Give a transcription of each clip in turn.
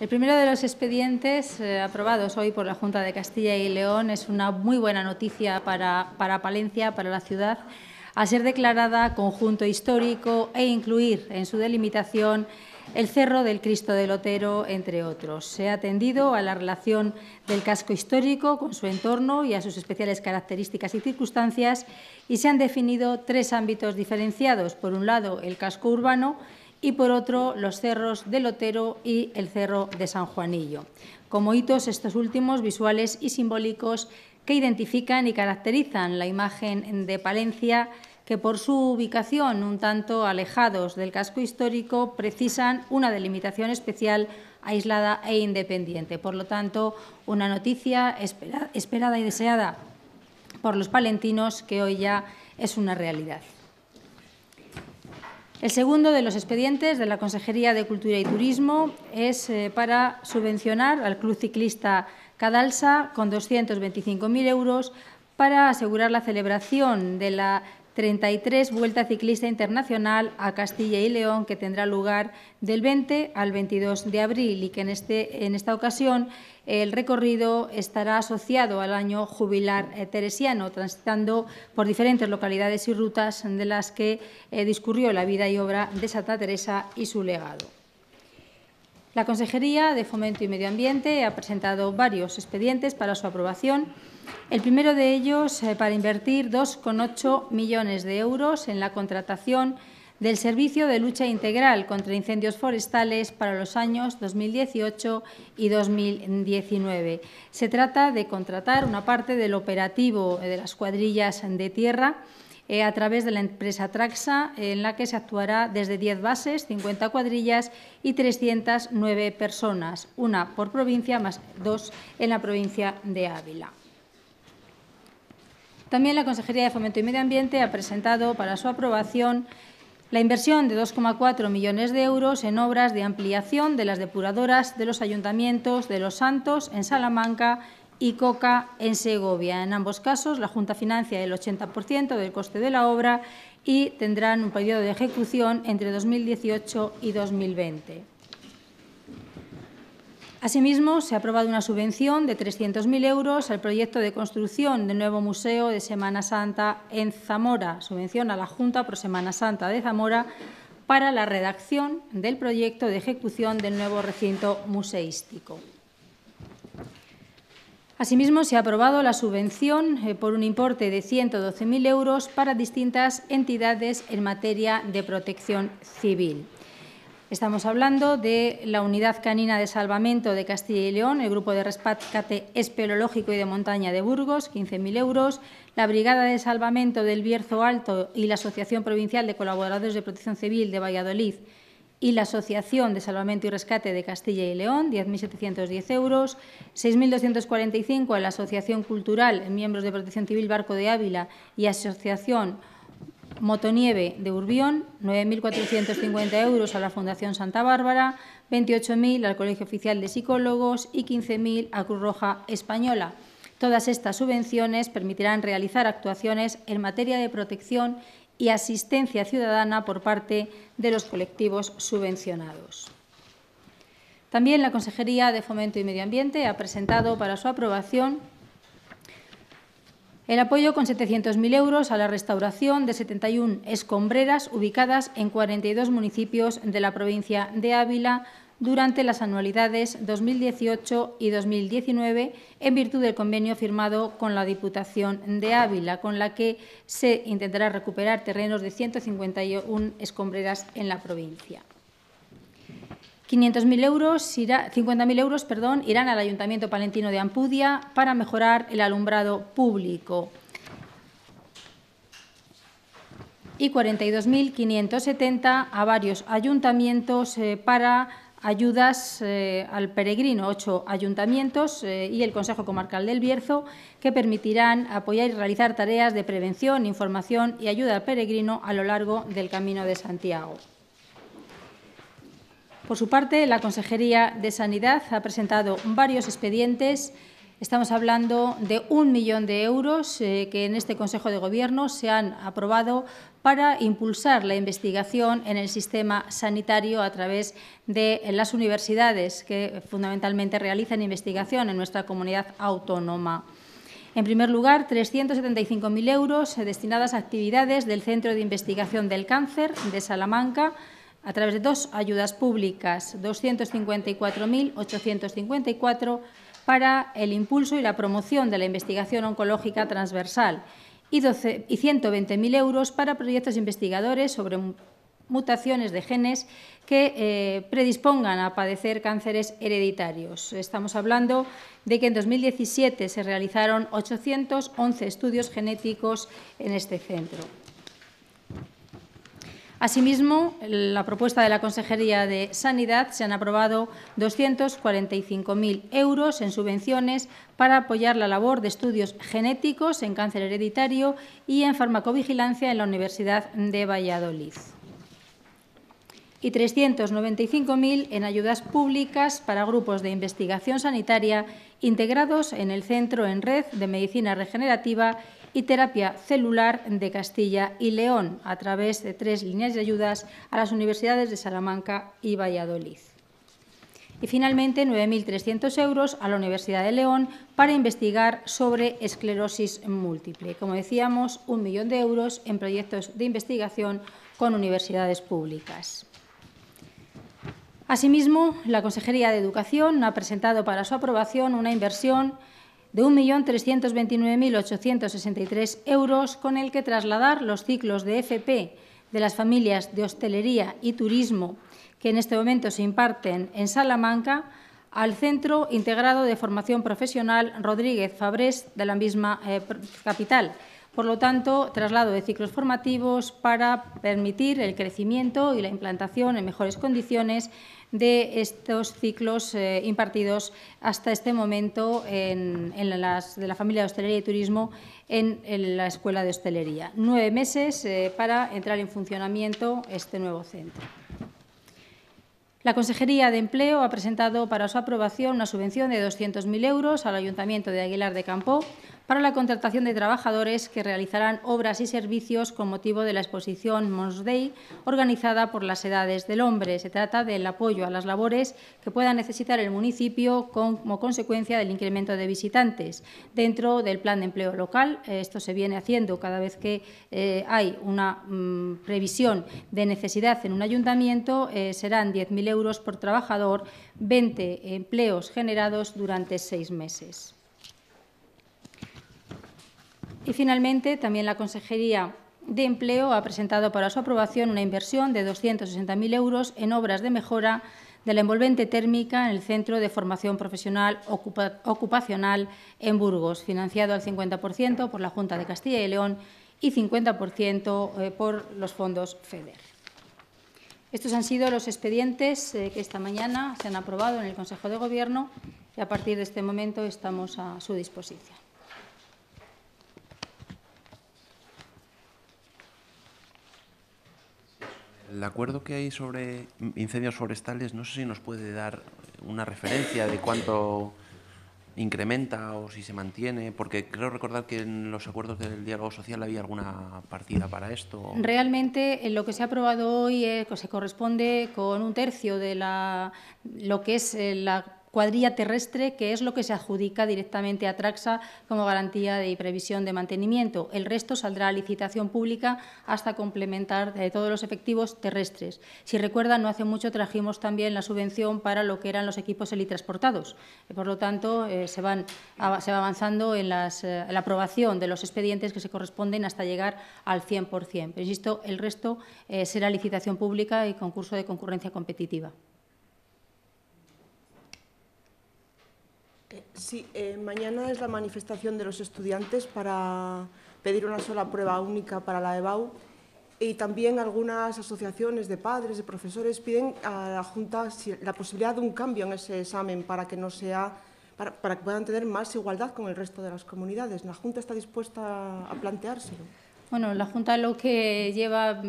El primero de los expedientes eh, aprobados hoy por la Junta de Castilla y León es una muy buena noticia para, Palencia, para la ciudad, a ser declarada conjunto histórico e incluir en su delimitación el Cerro del Cristo del Lotero, entre otros. Se ha atendido a la relación del casco histórico con su entorno y a sus especiales características y circunstancias y se han definido tres ámbitos diferenciados. Por un lado, el casco urbano, y por otro los cerros del Lotero y el cerro de San Juanillo, como hitos estos últimos visuales y simbólicos que identifican y caracterizan la imagen de Palencia que por su ubicación un tanto alejados del casco histórico precisan una delimitación especial aislada e independiente. Por lo tanto, una noticia esperada y deseada por los palentinos que hoy ya es una realidad. El segundo de los expedientes de la Consejería de Cultura y Turismo es eh, para subvencionar al Club Ciclista Cadalsa con 225.000 euros para asegurar la celebración de la 33 Vuelta Ciclista Internacional a Castilla y León, que tendrá lugar del 20 al 22 de abril y que en, este, en esta ocasión el recorrido estará asociado al año jubilar eh, teresiano, transitando por diferentes localidades y rutas de las que eh, discurrió la vida y obra de Santa Teresa y su legado. La Consejería de Fomento y Medio Ambiente ha presentado varios expedientes para su aprobación el primero de ellos eh, para invertir 2,8 millones de euros en la contratación del Servicio de Lucha Integral contra Incendios Forestales para los años 2018 y 2019. Se trata de contratar una parte del operativo de las cuadrillas de tierra eh, a través de la empresa Traxa, en la que se actuará desde 10 bases, 50 cuadrillas y 309 personas, una por provincia más dos en la provincia de Ávila. También la Consejería de Fomento y Medio Ambiente ha presentado para su aprobación la inversión de 2,4 millones de euros en obras de ampliación de las depuradoras de los ayuntamientos de Los Santos en Salamanca y Coca en Segovia. En ambos casos, la Junta financia el 80% del coste de la obra y tendrán un periodo de ejecución entre 2018 y 2020. Asimismo, se ha aprobado una subvención de 300.000 euros al proyecto de construcción del nuevo Museo de Semana Santa en Zamora, subvención a la Junta por Semana Santa de Zamora para la redacción del proyecto de ejecución del nuevo recinto museístico. Asimismo, se ha aprobado la subvención eh, por un importe de 112.000 euros para distintas entidades en materia de protección civil. Estamos hablando de la Unidad Canina de Salvamento de Castilla y León, el Grupo de Rescate Esperológico y de Montaña de Burgos, 15.000 euros, la Brigada de Salvamento del Bierzo Alto y la Asociación Provincial de Colaboradores de Protección Civil de Valladolid y la Asociación de Salvamento y Rescate de Castilla y León, 10.710 euros, 6.245 a la Asociación Cultural, miembros de Protección Civil Barco de Ávila y Asociación Motonieve de Urbión, 9.450 euros a la Fundación Santa Bárbara, 28.000 al Colegio Oficial de Psicólogos y 15.000 a Cruz Roja Española. Todas estas subvenciones permitirán realizar actuaciones en materia de protección y asistencia ciudadana por parte de los colectivos subvencionados. También la Consejería de Fomento y Medio Ambiente ha presentado para su aprobación el apoyo con 700.000 euros a la restauración de 71 escombreras ubicadas en 42 municipios de la provincia de Ávila durante las anualidades 2018 y 2019 en virtud del convenio firmado con la Diputación de Ávila, con la que se intentará recuperar terrenos de 151 escombreras en la provincia. 500.000 euros, 50.000 euros perdón, irán al Ayuntamiento Palentino de Ampudia para mejorar el alumbrado público. Y 42.570 a varios ayuntamientos eh, para ayudas eh, al peregrino, ocho ayuntamientos eh, y el Consejo Comarcal del Bierzo, que permitirán apoyar y realizar tareas de prevención, información y ayuda al peregrino a lo largo del Camino de Santiago. Por su parte, la Consejería de Sanidad ha presentado varios expedientes. Estamos hablando de un millón de euros eh, que en este Consejo de Gobierno se han aprobado para impulsar la investigación en el sistema sanitario a través de las universidades que fundamentalmente realizan investigación en nuestra comunidad autónoma. En primer lugar, 375.000 euros destinadas a actividades del Centro de Investigación del Cáncer de Salamanca, a través de dos ayudas públicas, 254.854 para el impulso y la promoción de la investigación oncológica transversal y, 120.000 euros para proyectos investigadores sobre mutaciones de genes que eh, predispongan a padecer cánceres hereditarios. Estamos hablando de que en 2017 se realizaron 811 estudios genéticos en este centro. Asimismo, la propuesta de la Consejería de Sanidad se han aprobado 245.000 euros en subvenciones para apoyar la labor de estudios genéticos en cáncer hereditario y en farmacovigilancia en la Universidad de Valladolid y 395.000 en ayudas públicas para grupos de investigación sanitaria integrados en el Centro en Red de Medicina Regenerativa y terapia celular de Castilla y León, a través de tres líneas de ayudas a las universidades de Salamanca y Valladolid. Y finalmente, 9.300 euros a la Universidad de León para investigar sobre esclerosis múltiple. Como decíamos, un millón de euros en proyectos de investigación con universidades públicas. Asimismo, la Consejería de Educación ha presentado para su aprobación una inversión de 1.329.863 euros, con el que trasladar los ciclos de FP de las familias de hostelería y turismo que en este momento se imparten en Salamanca al Centro Integrado de Formación Profesional Rodríguez Fabrés de la misma eh, capital por lo tanto, traslado de ciclos formativos para permitir el crecimiento y la implantación en mejores condiciones de estos ciclos eh, impartidos hasta este momento en, de la familia de hostelería y turismo en, la escuela de hostelería. Nueve meses eh, para entrar en funcionamiento este nuevo centro. La Consejería de Empleo ha presentado para su aprobación una subvención de 200.000 euros al Ayuntamiento de Aguilar de Campó para la contratación de trabajadores que realizarán obras y servicios con motivo de la exposición Mons organizada por las Edades del Hombre. Se trata del apoyo a las labores que pueda necesitar el municipio como consecuencia del incremento de visitantes. Dentro del plan de empleo local, esto se viene haciendo cada vez que eh, hay una mm, previsión de necesidad en un ayuntamiento, eh, serán 10.000 euros por trabajador, 20 empleos generados durante seis meses. Y finalmente, también la Consejería de Empleo ha presentado para su aprobación una inversión de 260.000 euros en obras de mejora de la envolvente térmica en el Centro de Formación Profesional Ocupacional en Burgos, financiado al 50% por la Junta de Castilla y León y 50% eh, por los fondos FEDER. Estos han sido los expedientes eh, que esta mañana se han aprobado en el Consejo de Gobierno y a partir de este momento estamos a su disposición. El acuerdo que hay sobre incendios forestales, no sé si nos puede dar una referencia de cuánto incrementa o si se mantiene, porque creo recordar que en los acuerdos del diálogo social había alguna partida para esto. Realmente eh, lo que se ha aprobado hoy eh, se corresponde con un tercio de la, lo que es eh, la cuadrilla terrestre, que es lo que se adjudica directamente a Traxa como garantía de previsión de mantenimiento. El resto saldrá a licitación pública hasta complementar eh, todos los efectivos terrestres. Si recuerdan, no hace mucho trajimos también la subvención para lo que eran los equipos helitransportados. Eh, por lo tanto, eh, se, va avanzando en, en, la aprobación de los expedientes que se corresponden hasta llegar al 100%. Pero, insisto, el resto será licitación pública y concurso de concurrencia competitiva. Sí, eh, mañana es la manifestación de los estudiantes para pedir una sola prueba única para la EBAU y también algunas asociaciones de padres, de profesores, piden a la Junta la posibilidad de un cambio en ese examen para que, no sea, para, para que puedan tener más igualdad con el resto de las comunidades. ¿La Junta está dispuesta a planteárselo? Bueno, la Junta lo que lleva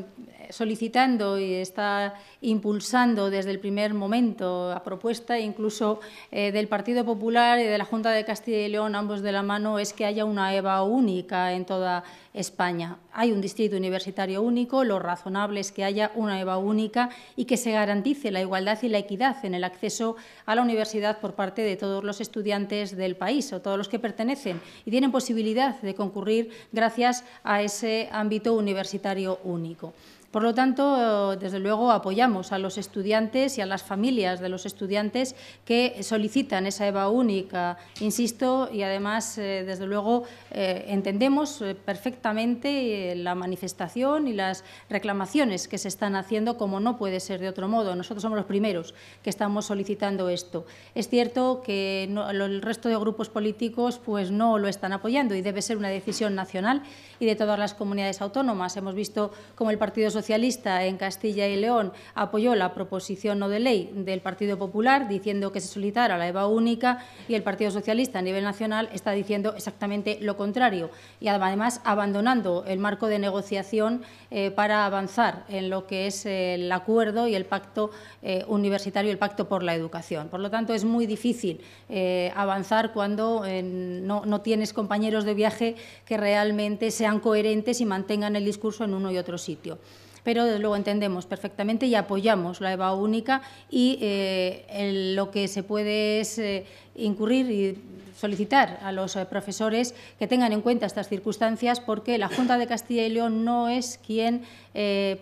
solicitando y está impulsando desde el primer momento a propuesta incluso eh, del Partido Popular y de la Junta de Castilla y León, ambos de la mano, es que haya una EVA única en toda España. Hay un distrito universitario único, lo razonable es que haya una EVA única y que se garantice la igualdad y la equidad en el acceso a la universidad por parte de todos los estudiantes del país o todos los que pertenecen y tienen posibilidad de concurrir gracias a ese de ámbito universitario único. Por lo tanto, desde luego apoyamos a los estudiantes y a las familias de los estudiantes que solicitan esa EVA única, insisto, y además, eh, desde luego, eh, entendemos eh, perfectamente la manifestación y las reclamaciones que se están haciendo, como no puede ser de otro modo. Nosotros somos los primeros que estamos solicitando esto. Es cierto que el resto de grupos políticos pues, no lo están apoyando y debe ser una decisión nacional y de todas las comunidades autónomas. Hemos visto como el Partido Socialista Socialista en Castilla y León apoyó la proposición no de ley del Partido Popular diciendo que se solicitara la EVA única y el Partido Socialista a nivel nacional está diciendo exactamente lo contrario y además abandonando el marco de negociación eh, para avanzar en lo que es el acuerdo y el pacto eh, universitario, el pacto por la educación. Por lo tanto, es muy difícil eh, avanzar cuando no tienes compañeros de viaje que realmente sean coherentes y mantengan el discurso en uno y otro sitio pero luego entendemos perfectamente y apoyamos la EVA única y eh, lo que se puede es eh, incurrir y solicitar a los eh, profesores que tengan en cuenta estas circunstancias porque la Junta de Castilla y León no es quien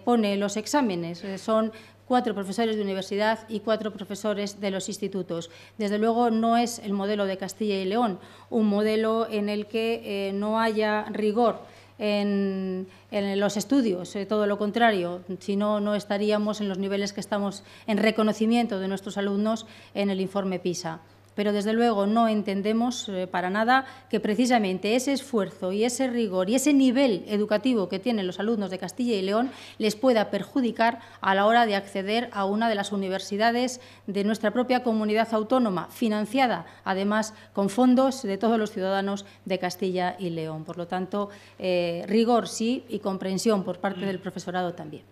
pone los exámenes, son cuatro profesores de universidad y cuatro profesores de los institutos. Desde luego no es el modelo de Castilla y León, un modelo en el que no haya rigor en, los estudios, eh, todo lo contrario, si no, no estaríamos en los niveles que estamos en reconocimiento de nuestros alumnos en el informe PISA pero desde luego no entendemos eh, para nada que precisamente ese esfuerzo y ese rigor y ese nivel educativo que tienen los alumnos de Castilla y León les pueda perjudicar a la hora de acceder a una de las universidades de nuestra propia comunidad autónoma, financiada además con fondos de todos los ciudadanos de Castilla y León. Por lo tanto, eh, rigor sí y comprensión por parte mm. del profesorado también.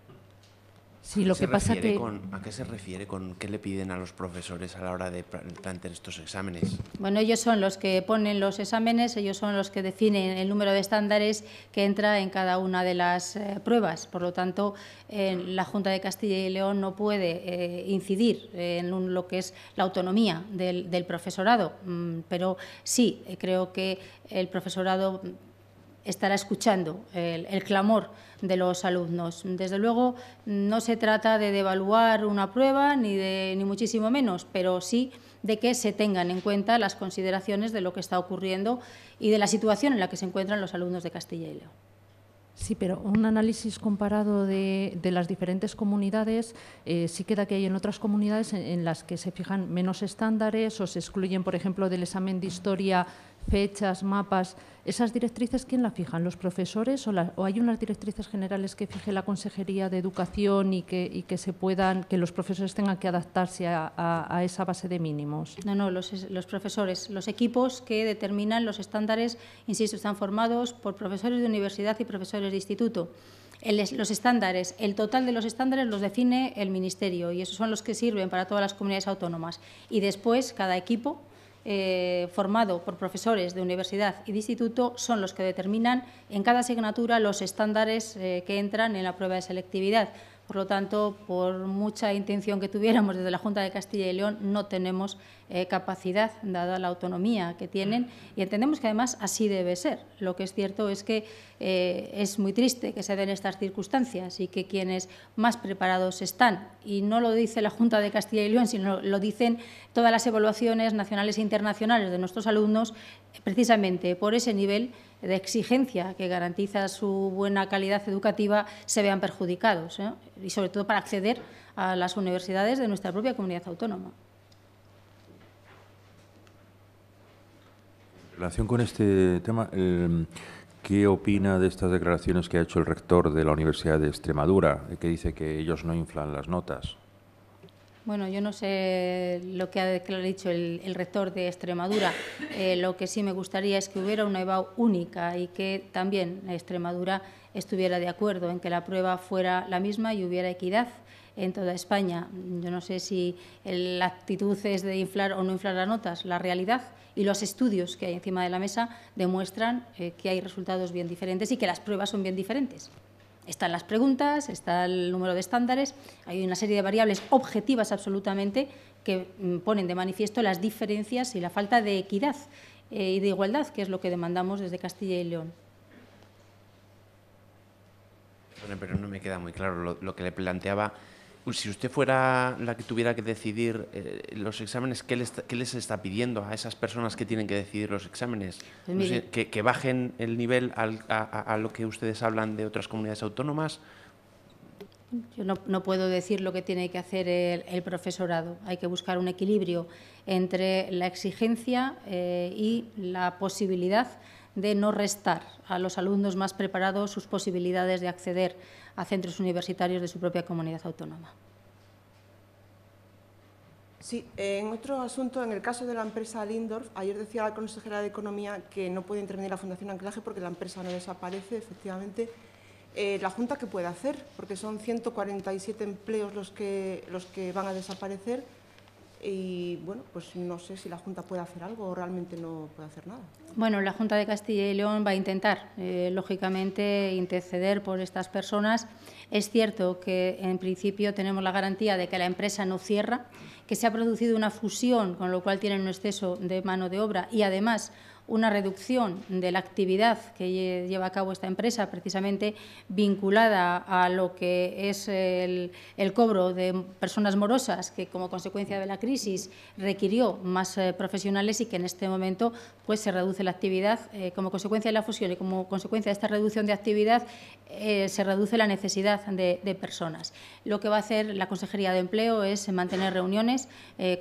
¿A qué se refiere con qué le piden a los profesores a la hora de plantear estos exámenes? Bueno, ellos son los que ponen los exámenes, ellos son los que definen el número de estándares que entra en cada una de las eh, pruebas. Por lo tanto, eh, la Junta de Castilla y León no puede eh, incidir en lo que es la autonomía del, profesorado, mm, pero sí, creo que el profesorado estará escuchando el, clamor de los alumnos. Desde luego, no se trata de devaluar una prueba, ni, de, ni muchísimo menos, pero sí de que se tengan en cuenta las consideraciones de lo que está ocurriendo y de la situación en la que se encuentran los alumnos de Castilla y León. Sí, pero un análisis comparado de, de las diferentes comunidades eh, sí queda que hay en otras comunidades en, las que se fijan menos estándares o se excluyen, por ejemplo, del examen de historia fechas, mapas, ¿esas directrices quién las fijan? ¿Los profesores o, hay unas directrices generales que fije la Consejería de Educación y que, se puedan, que los profesores tengan que adaptarse a, esa base de mínimos? No, no, los, profesores, los equipos que determinan los estándares, insisto, están formados por profesores de universidad y profesores de instituto. los estándares, el total de los estándares los define el Ministerio y esos son los que sirven para todas las comunidades autónomas. Y después, cada equipo eh, formado por profesores de universidad y de instituto son los que determinan en cada asignatura los estándares eh, que entran en la prueba de selectividad, por lo tanto, por mucha intención que tuviéramos desde la Junta de Castilla y León, no tenemos eh, capacidad, dada la autonomía que tienen, y entendemos que además así debe ser. Lo que es cierto es que eh, es muy triste que se den estas circunstancias y que quienes más preparados están, y no lo dice la Junta de Castilla y León, sino lo dicen todas las evaluaciones nacionales e internacionales de nuestros alumnos, precisamente por ese nivel de exigencia que garantiza su buena calidad educativa se vean perjudicados, ¿eh? y sobre todo para acceder a las universidades de nuestra propia comunidad autónoma. En relación con este tema, em, ¿qué opina de estas declaraciones que ha hecho el rector de la Universidad de Extremadura, que dice que ellos no inflan las notas? Bueno, yo no sé lo que ha dicho el, rector de Extremadura. Eh, lo que sí me gustaría es que hubiera una EBAU única y que también Extremadura estuviera de acuerdo en que la prueba fuera la misma y hubiera equidad en toda España. Yo no sé si la actitud es de inflar o no inflar las notas. La realidad y los estudios que hay encima de la mesa demuestran eh, que hay resultados bien diferentes y que las pruebas son bien diferentes. Están las preguntas, está el número de estándares, hay una serie de variables objetivas absolutamente que mm, ponen de manifiesto las diferencias y la falta de equidad eh, y de igualdad, que es lo que demandamos desde Castilla y León. Pero no me queda muy claro lo, lo que le planteaba si usted fuera la que tuviera que decidir eh, los exámenes, ¿qué les, está pidiendo a esas personas que tienen que decidir los exámenes? Pues que, bajen el nivel a, lo que ustedes hablan de otras comunidades autónomas? Yo no, puedo decir lo que tiene que hacer el, profesorado. Hay que buscar un equilibrio entre la exigencia eh, y la posibilidad de no restar a los alumnos más preparados sus posibilidades de acceder a centros universitarios de su propia comunidad autónoma. Sí, en otro asunto, en el caso de la empresa Lindorf, ayer decía la consejera de Economía que no puede intervenir la Fundación Anclaje porque la empresa no desaparece, efectivamente. Eh, ¿La Junta qué puede hacer? Porque son 147 empleos los que, los que van a desaparecer y bueno, pues no sé si la Junta puede hacer algo o realmente no puede hacer nada. Bueno, la Junta de Castilla y León va a intentar, eh, lógicamente, interceder por estas personas. Es cierto que en principio tenemos la garantía de que la empresa no cierra, que se ha producido una fusión, con lo cual tienen un exceso de mano de obra y además una reducción de la actividad que lleva a cabo esta empresa, precisamente vinculada a lo que es el, cobro de personas morosas, que como consecuencia de la crisis requirió más eh, profesionales y que en este momento pues, se reduce la actividad. Eh, como consecuencia de la fusión y como consecuencia de esta reducción de actividad, eh, se reduce la necesidad de, de, personas. Lo que va a hacer la Consejería de Empleo es mantener reuniones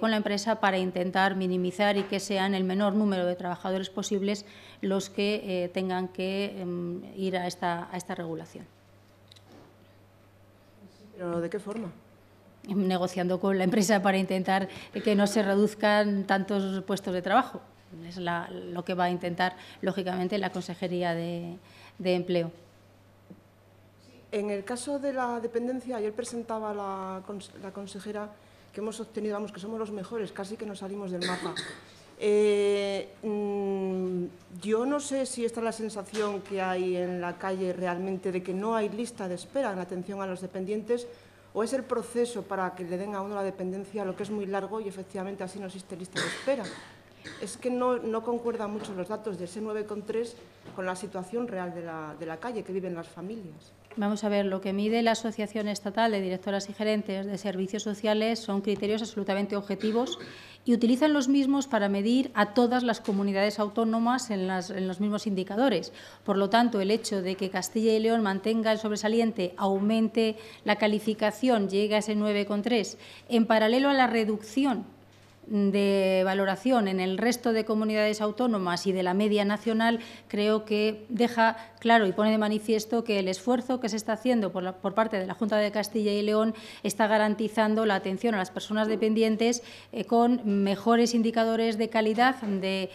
con la empresa para intentar minimizar y que sean el menor número de trabajadores posibles los que eh, tengan que em, ir a esta, regulación. ¿Pero de qué forma? Em, negociando con la empresa para intentar que no se reduzcan tantos puestos de trabajo. Es lo que va a intentar, lógicamente, la Consejería de, Empleo. En el caso de la dependencia, ayer presentaba la, la consejera que hemos obtenido, vamos, que somos los mejores, casi que nos salimos del mapa. Eh, mm, yo no sé si esta es la sensación que hay en la calle realmente de que no hay lista de espera en atención a los dependientes o es el proceso para que le den a uno la dependencia lo que es muy largo y efectivamente así no existe lista de espera. Es que no, no concuerdan mucho los datos de ese 9,3 con la situación real de la, de la calle que viven las familias. Vamos a ver, lo que mide la Asociación Estatal de Directoras y Gerentes de Servicios Sociales son criterios absolutamente objetivos y utilizan los mismos para medir a todas las comunidades autónomas en, los mismos indicadores. Por lo tanto, el hecho de que Castilla y León mantenga el sobresaliente, aumente la calificación, llegue a ese 9,3, en paralelo a la reducción de valoración en el resto de comunidades autónomas y de la media nacional, creo que deja claro y pone de manifiesto que el esfuerzo que se está haciendo por, parte de la Junta de Castilla y León está garantizando la atención a las personas dependientes eh, con mejores indicadores de calidad, de eh,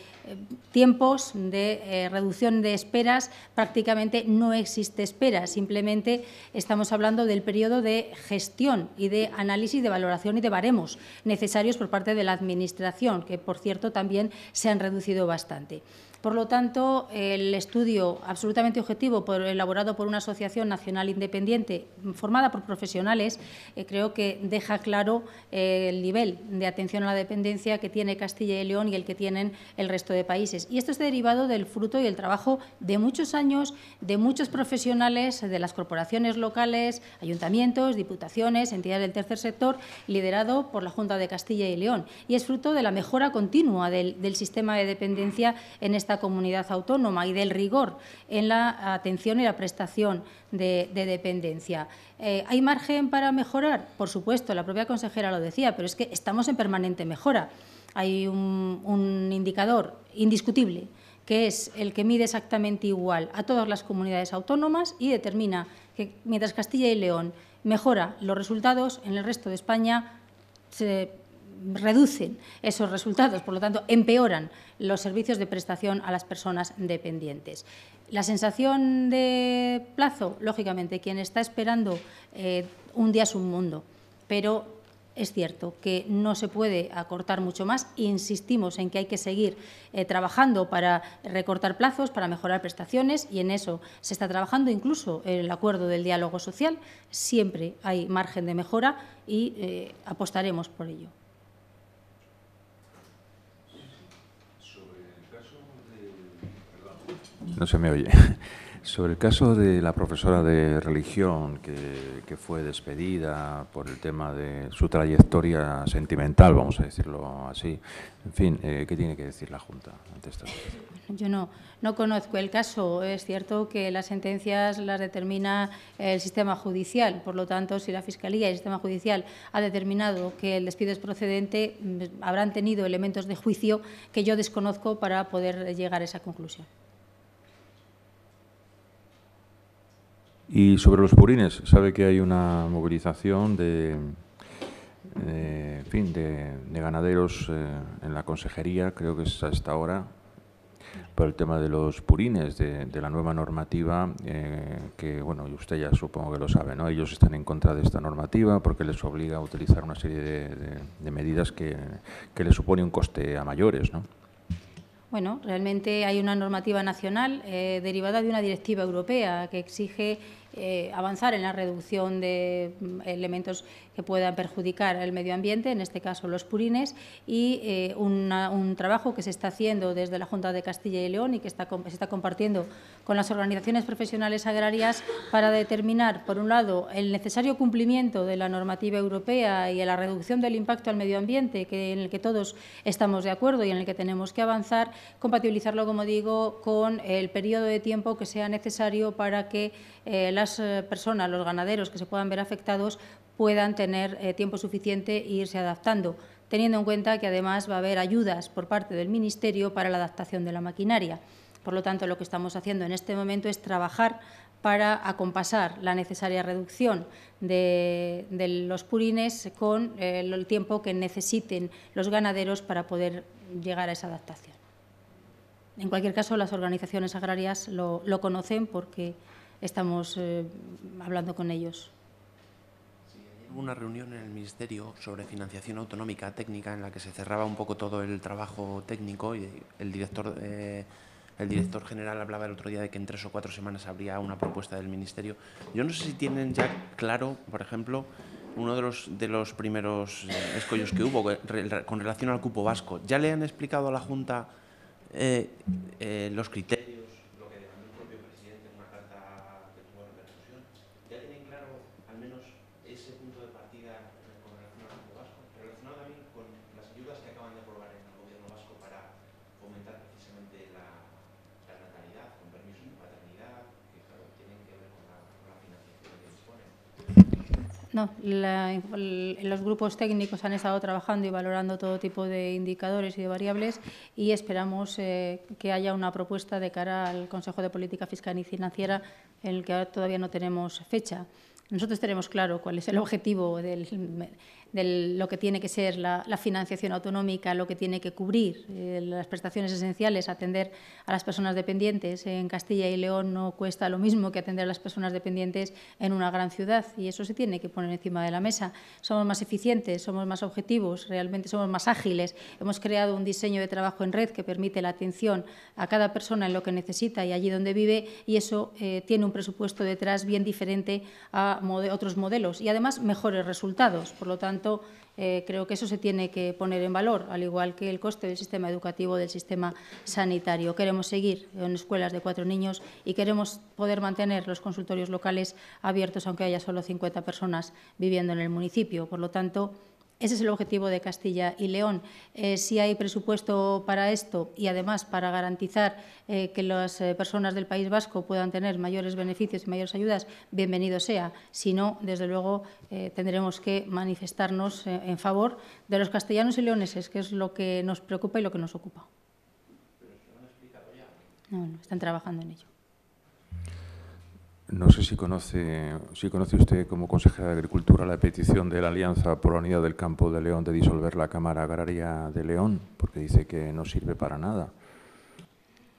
tiempos, de eh, reducción de esperas. Prácticamente no existe espera, simplemente estamos hablando del periodo de gestión y de análisis, de valoración y de baremos necesarios por parte de la Administración, que por cierto también se han reducido bastante. Por lo tanto, el estudio absolutamente objetivo elaborado por una asociación nacional independiente formada por profesionales eh, creo que deja claro eh, el nivel de atención a la dependencia que tiene Castilla y León y el que tienen el resto de países. Y esto es derivado del fruto y el trabajo de muchos años, de muchos profesionales, de las corporaciones locales, ayuntamientos, diputaciones, entidades del tercer sector, liderado por la Junta de Castilla y León. Y es fruto de la mejora continua del sistema de dependencia en esta comunidad autónoma y del rigor en la atención y la prestación de, dependencia. Eh, ¿Hay margen para mejorar? Por supuesto, la propia consejera lo decía, pero es que estamos en permanente mejora. Hay un, un indicador indiscutible que es el que mide exactamente igual a todas las comunidades autónomas y determina que mientras Castilla y León mejora los resultados, en el resto de España se reducen esos resultados, por lo tanto, empeoran los servicios de prestación a las personas dependientes. La sensación de plazo, lógicamente, quien está esperando eh, un día es un mundo, pero es cierto que no se puede acortar mucho más insistimos en que hay que seguir eh, trabajando para recortar plazos, para mejorar prestaciones y en eso se está trabajando incluso en el acuerdo del diálogo social. Siempre hay margen de mejora y eh, apostaremos por ello. No se me oye. Sobre el caso de la profesora de religión que, fue despedida por el tema de su trayectoria sentimental, vamos a decirlo así. En fin, eh, ¿qué tiene que decir la Junta ante esto? Yo no, no conozco el caso. Es cierto que las sentencias las determina el sistema judicial. Por lo tanto, si la Fiscalía y el sistema judicial ha determinado que el despido es procedente, mm, habrán tenido elementos de juicio que yo desconozco para poder llegar a esa conclusión. Y sobre los purines, sabe que hay una movilización de, fin, de, ganaderos eh, en la consejería, creo que es hasta ahora, por el tema de los purines, de, la nueva normativa, eh, que bueno, usted ya supongo que lo sabe, ¿no? Ellos están en contra de esta normativa porque les obliga a utilizar una serie de, medidas que, que les supone un coste a mayores, ¿no? Bueno, realmente hay una normativa nacional eh, derivada de una directiva europea que exige eh, avanzar en la reducción de mm, elementos que puedan perjudicar el medio ambiente, en este caso los purines, y eh, un trabajo que se está haciendo desde la Junta de Castilla y León y que se está compartiendo con las organizaciones profesionales agrarias para determinar, por un lado, el necesario cumplimiento de la normativa europea y la reducción del impacto al medio ambiente, en el que todos estamos de acuerdo y en el que tenemos que avanzar, compatibilizarlo, como digo, con el periodo de tiempo que sea necesario para que eh, las eh, personas, los ganaderos que se puedan ver afectados puedan tener eh, tiempo suficiente e irse adaptando, teniendo en cuenta que además va a haber ayudas por parte del Ministerio para la adaptación de la maquinaria. Por lo tanto, lo que estamos haciendo en este momento es trabajar para acompasar la necesaria reducción de, los purines con el tiempo que necesiten los ganaderos para poder llegar a esa adaptación. En cualquier caso, las organizaciones agrarias lo conocen porque estamos eh, hablando con ellos. Hubo una reunión en el Ministerio sobre financiación autonómica técnica en la que se cerraba un poco todo el trabajo técnico y el director, eh, el director general hablaba el otro día de que en tres o cuatro semanas habría una propuesta del Ministerio. Yo no sé si tienen ya claro, por ejemplo, uno de los, de los primeros eh, escollos que hubo con relación al cupo vasco. ¿Ya le han explicado a la Junta los criterios? No, los grupos técnicos han estado trabajando y valorando todo tipo de indicadores y de variables y esperamos eh, que haya una propuesta de cara al Consejo de Política Fiscal y Financiera en el que ahora todavía no tenemos fecha. Nosotros tenemos claro cuál es el objetivo del de lo que tiene que ser la, financiación autonómica, lo que tiene que cubrir eh, las prestaciones esenciales, atender a las personas dependientes. En Castilla y León no cuesta lo mismo que atender a las personas dependientes en una gran ciudad y eso se tiene que poner encima de la mesa. Somos más eficientes, somos más objetivos, realmente somos más ágiles. Hemos creado un diseño de trabajo en red que permite la atención a cada persona en lo que necesita y allí donde vive y eso eh, tiene un presupuesto detrás bien diferente a otros modelos y además mejores resultados. Por lo tanto, tanto, eh, creo que eso se tiene que poner en valor, al igual que el coste del sistema educativo, del sistema sanitario. Queremos seguir en escuelas de cuatro niños y queremos poder mantener los consultorios locales abiertos, aunque haya solo 50 personas viviendo en el municipio. Por lo tanto, ese es el objetivo de Castilla y León. Eh, si hay presupuesto para esto y además para garantizar eh, que las eh, personas del País Vasco puedan tener mayores beneficios y mayores ayudas, bienvenido sea. Si no, desde luego tendremos que manifestarnos en favor de los castellanos y leoneses, que es lo que nos preocupa y lo que nos ocupa. están trabajando en ello. No sé si conoce, si conoce usted como consejera de Agricultura la petición de la Alianza por la Unidad del Campo de León de disolver la Cámara Agraria de León, porque dice que no sirve para nada.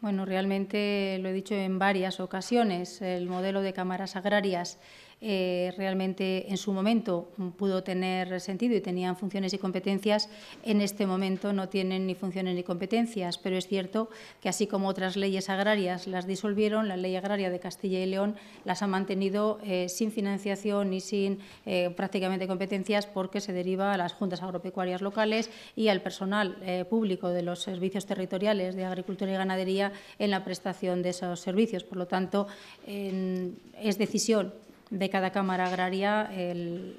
Bueno, realmente lo he dicho en varias ocasiones, el modelo de cámaras agrarias eh, realmente en su momento mm, pudo tener sentido y tenían funciones y competencias, en este momento no tienen ni funciones ni competencias. Pero es cierto que así como otras leyes agrarias las disolvieron, la ley agraria de Castilla y León las ha mantenido eh, sin financiación y sin eh, prácticamente competencias porque se deriva a las juntas agropecuarias locales y al personal público de los servicios territoriales de agricultura y ganadería en la prestación de esos servicios. Por lo tanto, es decisión de cada Cámara Agraria el,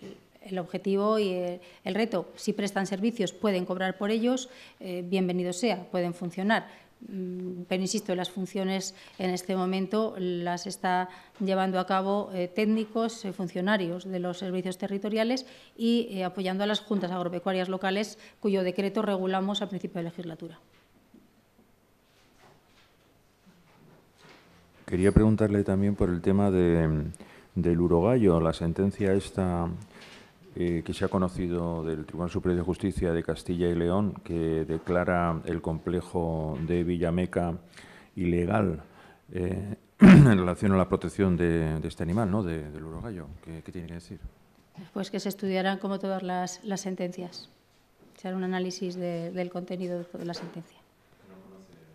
objetivo y eh, el, reto. Si prestan servicios, pueden cobrar por ellos, eh, bienvenido sea, pueden funcionar. Mm, pero insisto, las funciones en este momento las está llevando a cabo eh, técnicos, funcionarios de los servicios territoriales y apoyando a las juntas agropecuarias locales, cuyo decreto regulamos al principio de legislatura. Quería preguntarle también por el tema de mm, del Urogallo, la sentencia esta eh, que se ha conocido del Tribunal Superior de Justicia de Castilla y León, que declara el complejo de Villameca ilegal eh, en relación a la protección de, este animal, ¿no? del urogallo. ¿Qué, tiene que decir? Pues que se estudiarán como todas las, las sentencias. Se hará un análisis del contenido de la sentencia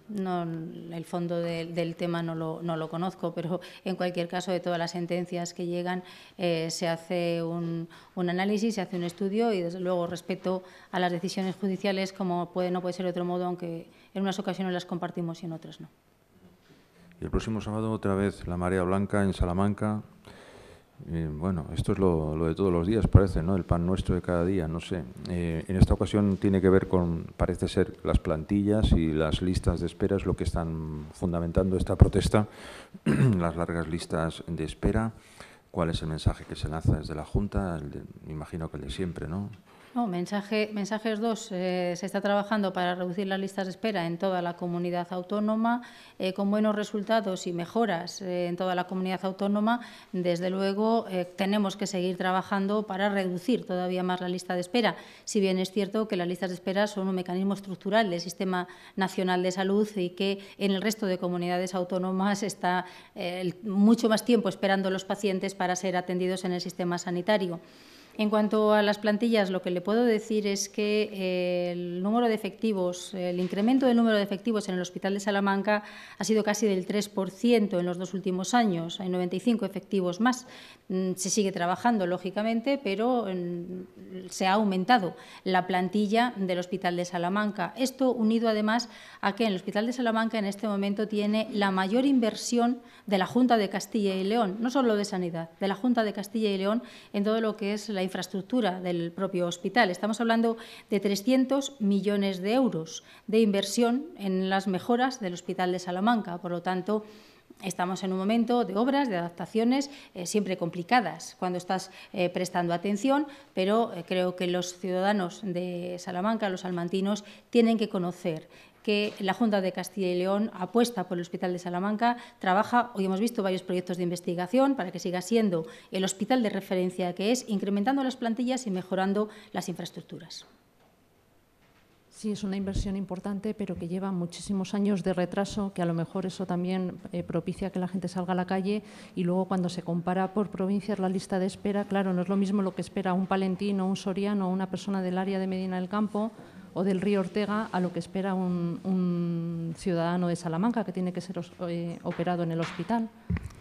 no, el fondo del tema no lo, conozco, pero en cualquier caso de todas las sentencias que llegan eh, se hace un, un, análisis, se hace un estudio y desde luego respecto a las decisiones judiciales, como puede, no puede ser de otro modo, aunque en unas ocasiones las compartimos y en otras no. Y el próximo sábado otra vez la marea blanca en Salamanca. Eh, bueno, esto es lo, de todos los días, parece, ¿no? El pan nuestro de cada día, no sé. Eh, en esta ocasión tiene que ver con, parece ser, las plantillas y las listas de espera, es lo que están fundamentando esta protesta, las largas listas de espera. ¿Cuál es el mensaje que se lanza desde la Junta? imagino que el de siempre, ¿no? mensajes 2. Eh, se está trabajando para reducir las listas de espera en toda la comunidad autónoma, eh, con buenos resultados y mejoras eh, en toda la comunidad autónoma. Desde luego, tenemos que seguir trabajando para reducir todavía más la lista de espera, si bien es cierto que las listas de espera son un mecanismo estructural del Sistema Nacional de Salud y que en el resto de comunidades autónomas está mucho más tiempo esperando los pacientes para ser atendidos en el sistema sanitario. En cuanto a las plantillas, lo que le puedo decir es que eh, el número de efectivos, el incremento del número de efectivos en el Hospital de Salamanca ha sido casi del 3% en los dos últimos años. Hay 95 efectivos más. Mm, se sigue trabajando, lógicamente, pero mm, se ha aumentado la plantilla del Hospital de Salamanca. Esto unido, además, a que el Hospital de Salamanca en este momento tiene la mayor inversión de la Junta de Castilla y León, no solo de Sanidad, de la Junta de Castilla y León en todo lo que es la infraestructura del propio hospital. Estamos hablando de 300 millones de euros de inversión en las mejoras del Hospital de Salamanca. Por lo tanto, Estamos en un momento de obras, de adaptaciones, eh, siempre complicadas cuando estás eh, prestando atención, pero eh, creo que los ciudadanos de Salamanca, los salmantinos, tienen que conocer que la Junta de Castilla y León apuesta por el Hospital de Salamanca, trabaja, hoy hemos visto varios proyectos de investigación para que siga siendo el hospital de referencia que es, incrementando las plantillas y mejorando las infraestructuras. Sí, es una inversión importante, pero que lleva muchísimos años de retraso, que a lo mejor eso también eh, propicia que la gente salga a la calle y luego cuando se compara por provincias la lista de espera, claro, no es lo mismo lo que espera un palentino, un soriano, o una persona del área de Medina del Campo o del río Ortega a lo que espera un, ciudadano de Salamanca que tiene que ser eh, operado en el hospital.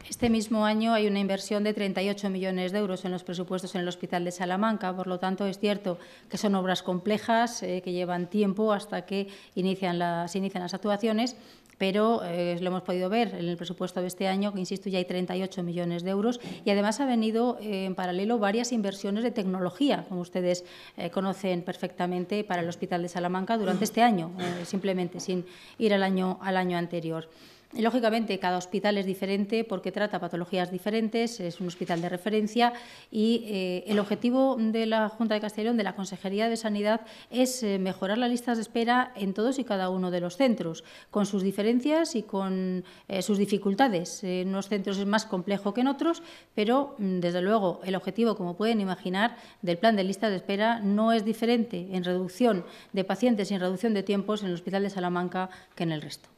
Este mismo año hay una inversión de 38 millones de euros en los presupuestos en el Hospital de Salamanca. Por lo tanto, es cierto que son obras complejas, eh, que llevan tiempo hasta que inician se inician las actuaciones, pero eh, lo hemos podido ver en el presupuesto de este año, que insisto, ya hay 38 millones de euros, y además ha venido eh, en paralelo varias inversiones de tecnología, como ustedes conocen perfectamente, para el Hospital de Salamanca durante este año, simplemente sin ir al año, al año anterior lógicamente, cada hospital es diferente porque trata patologías diferentes, es un hospital de referencia y eh, el objetivo de la Junta de Castellón, de la Consejería de Sanidad, es eh, mejorar las listas de espera en todos y cada uno de los centros, con sus diferencias y con eh, sus dificultades. En unos centros es más complejo que en otros, pero, mm, desde luego, el objetivo, como pueden imaginar, del plan de listas de espera no es diferente en reducción de pacientes y en reducción de tiempos en el Hospital de Salamanca que en el resto.